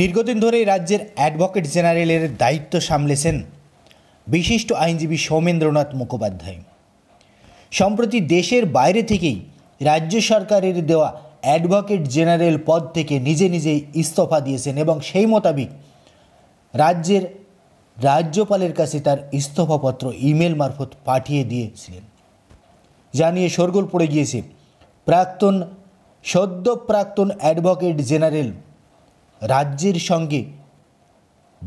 দীর্ঘদিন ধরে রাজ্যের অ্যাডভোকেট জেনারেলের দায়িত্ব সামলেছেন বিশিষ্ট আইনজীবী সৌমেন্দ্রনাথ মুখোপাধ্যায় সম্প্রতি দেশের বাইরে থেকেই রাজ্য সরকারের দেওয়া অ্যাডভোকেট জেনারেল পদ থেকে নিজে নিজেই ইস্তফা দিয়েছেন এবং সেই মোতাবেক রাজ্যের রাজ্যপালের কাছে তার ইস্তফাপত্র ইমেল মারফত পাঠিয়ে দিয়েছিলেন যা নিয়ে শোরগোল পড়ে গিয়েছে প্রাক্তন সদ্য প্রাক্তন অ্যাডভোকেট জেনারেল রাজ্যের সঙ্গে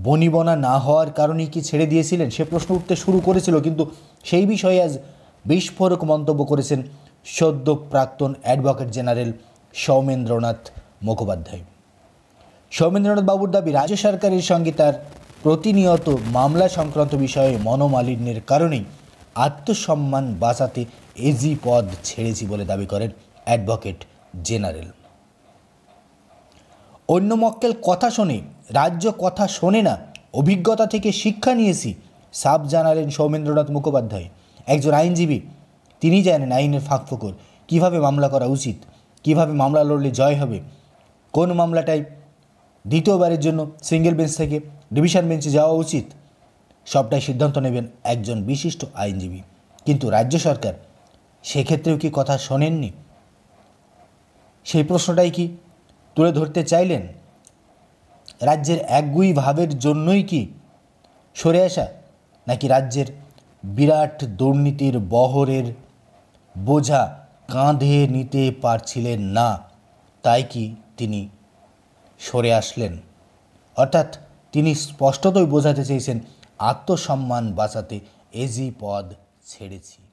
বনিবনা না হওয়ার কারণে কি ছেড়ে দিয়েছিলেন সে প্রশ্ন উঠতে শুরু করেছিল কিন্তু সেই বিষয়ে আজ বিস্ফোরক মন্তব্য করেছেন সদ্য প্রাক্তন অ্যাডভোকেট জেনারেল সৌমেন্দ্রনাথ মুখোপাধ্যায় সৌমেন্দ্রনাথ বাবুর দাবি রাজ্য সরকারের সঙ্গে তার প্রতিনিয়ত মামলা সংক্রান্ত বিষয়ে মনোমালিন্যের কারণেই আত্মসম্মান বাঁচাতে এজি পদ ছেড়েছি বলে দাবি করেন অ্যাডভোকেট জেনারেল অন্য মক্কেল কথা শোনে রাজ্য কথা শোনে না অভিজ্ঞতা থেকে শিক্ষা নিয়েছি সাব জানালেন সৌমেন্দ্রনাথ মুখোপাধ্যায় একজন আইনজীবী তিনি জানেন আইনের ফাঁকফোকর কীভাবে মামলা করা উচিত কিভাবে মামলা লড়লে জয় হবে কোন মামলাটায় দ্বিতীয়বারের জন্য সিঙ্গেল বেঞ্চ থেকে ডিভিশন বেঞ্চে যাওয়া উচিত সবটাই সিদ্ধান্ত নেবেন একজন বিশিষ্ট আইনজীবী কিন্তু রাজ্য সরকার সেক্ষেত্রেও কি কথা শোনেননি সেই প্রশ্নটাই কি তুলে ধরতে চাইলেন রাজ্যের একগুই ভাবের জন্যই কি সরে আসা নাকি রাজ্যের বিরাট দুর্নীতির বহরের বোঝা কাঁধে নিতে পারছিলেন না তাই কি তিনি সরে আসলেন অর্থাৎ তিনি স্পষ্টতই বোঝাতে চেয়েছেন আত্মসম্মান বাঁচাতে এজি পদ ছেড়েছি